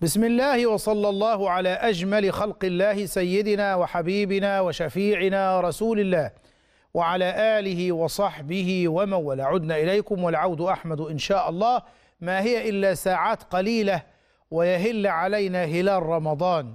بسم الله وصلى الله على أجمل خلق الله سيدنا وحبيبنا وشفيعنا رسول الله وعلى آله وصحبه ومن والاه عدنا إليكم والعود أحمد إن شاء الله ما هي إلا ساعات قليلة ويهل علينا هلال رمضان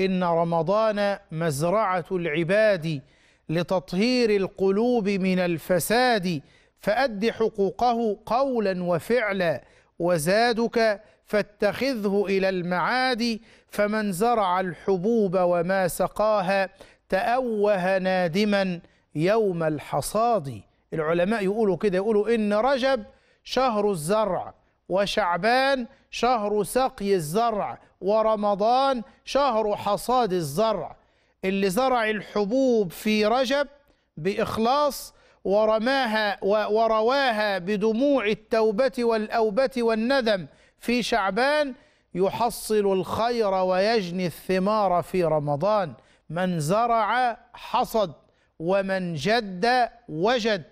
إن رمضان مزرعة العباد لتطهير القلوب من الفساد فأد حقوقه قولا وفعلا وزادك فاتخذه إلى المعاد فمن زرع الحبوب وما سقاها تأوه نادما يوم الحصاد العلماء يقولوا كده يقولوا إن رجب شهر الزرع وشعبان شهر سقي الزرع ورمضان شهر حصاد الزرع اللي زرع الحبوب في رجب بإخلاص ورماها ورواها بدموع التوبة والأوبة والندم في شعبان يحصل الخير ويجني الثمار في رمضان من زرع حصد ومن جد وجد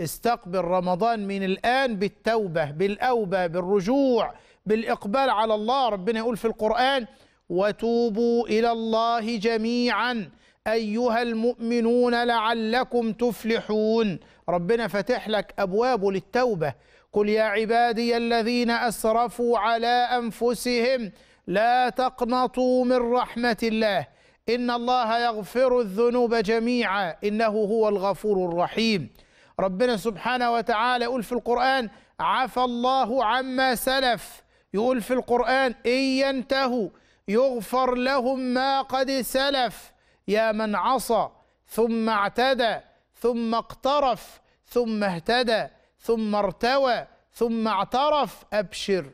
استقبل رمضان من الآن بالتوبة بالأوبة بالرجوع بالإقبال على الله ربنا يقول في القرآن وتوبوا إلى الله جميعاً ايها المؤمنون لعلكم تفلحون ربنا فاتح لك ابوابه للتوبه قل يا عبادي الذين اسرفوا على انفسهم لا تقنطوا من رحمه الله ان الله يغفر الذنوب جميعا انه هو الغفور الرحيم ربنا سبحانه وتعالى يقول في القران عفى الله عما سلف يقول في القران ان ينتهوا يغفر لهم ما قد سلف يا من عصى ثم اعتدى ثم اقترف ثم اهتدى ثم ارتوى ثم اعترف ابشر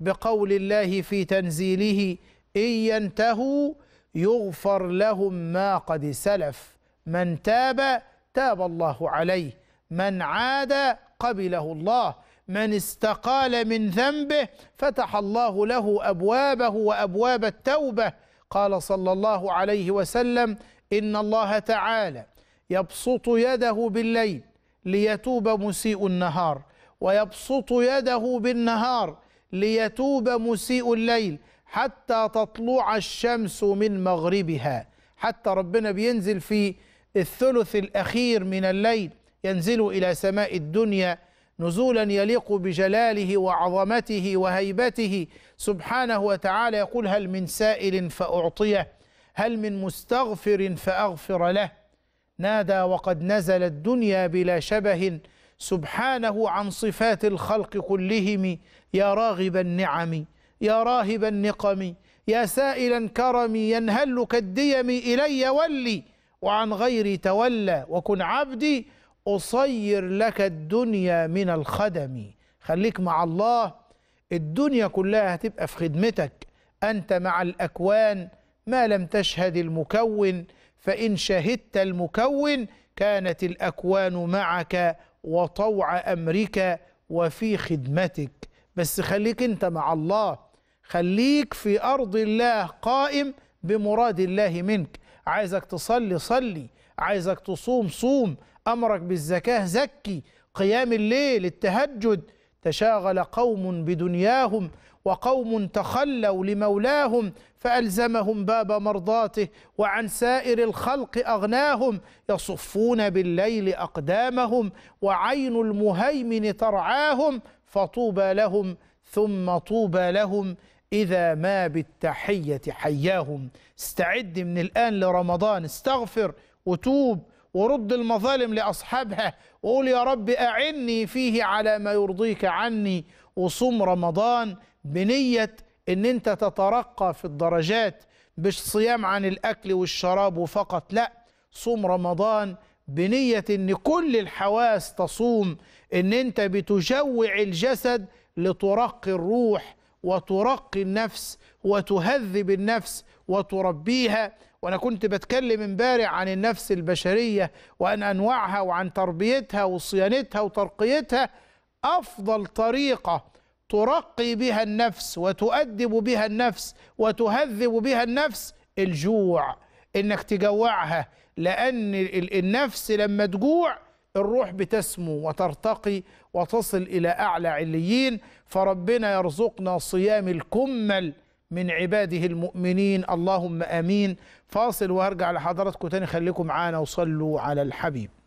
بقول الله في تنزيله ان ينتهوا يغفر لهم ما قد سلف من تاب تاب الله عليه من عاد قبله الله من استقال من ذنبه فتح الله له ابوابه وابواب التوبه قال صلى الله عليه وسلم إن الله تعالى يبسط يده بالليل ليتوب مسيء النهار ويبسط يده بالنهار ليتوب مسيء الليل حتى تطلع الشمس من مغربها حتى ربنا بينزل في الثلث الأخير من الليل ينزل إلى سماء الدنيا نزولا يليق بجلاله وعظمته وهيبته سبحانه وتعالى يقول هل من سائل فأعطيه هل من مستغفر فأغفر له نادى وقد نزل الدنيا بلا شبه سبحانه عن صفات الخلق كلهم يا راغب النعم يا راهب النقم يا سائلا كرمي ينهل كالديم إلي ولي وعن غيري تولى وكن عبدي أصير لك الدنيا من الخدم خليك مع الله الدنيا كلها هتبقى في خدمتك أنت مع الأكوان ما لم تشهد المكون فإن شهدت المكون كانت الأكوان معك وطوع أمرك وفي خدمتك بس خليك أنت مع الله خليك في أرض الله قائم بمراد الله منك عايزك تصلي صلي عايزك تصوم صوم أمرك بالزكاة زكي قيام الليل التهجد تشاغل قوم بدنياهم وقوم تخلوا لمولاهم فألزمهم باب مرضاته وعن سائر الخلق أغناهم يصفون بالليل أقدامهم وعين المهيمن ترعاهم فطوبى لهم ثم طوبى لهم إذا ما بالتحية حياهم استعد من الآن لرمضان استغفر وتوب ورد المظالم لأصحابها وقول يا رب أعني فيه على ما يرضيك عني وصوم رمضان بنية ان انت تترقى في الدرجات مش صيام عن الاكل والشراب وفقط لا صوم رمضان بنية ان كل الحواس تصوم ان انت بتجوع الجسد لترقي الروح وترقي النفس وتهذب النفس وتربيها وأنا كنت بتكلم امبارح عن النفس البشرية وعن أنواعها وعن تربيتها وصيانتها وترقيتها أفضل طريقة ترقي بها النفس وتؤدب بها النفس وتهذب بها النفس الجوع إنك تجوعها لأن النفس لما تجوع الروح بتسمو وترتقي وتصل إلى أعلى عليين فربنا يرزقنا صيام الكمل من عباده المؤمنين اللهم امين فاصل وارجع لحضراتكم تاني خليكم معانا وصلوا على الحبيب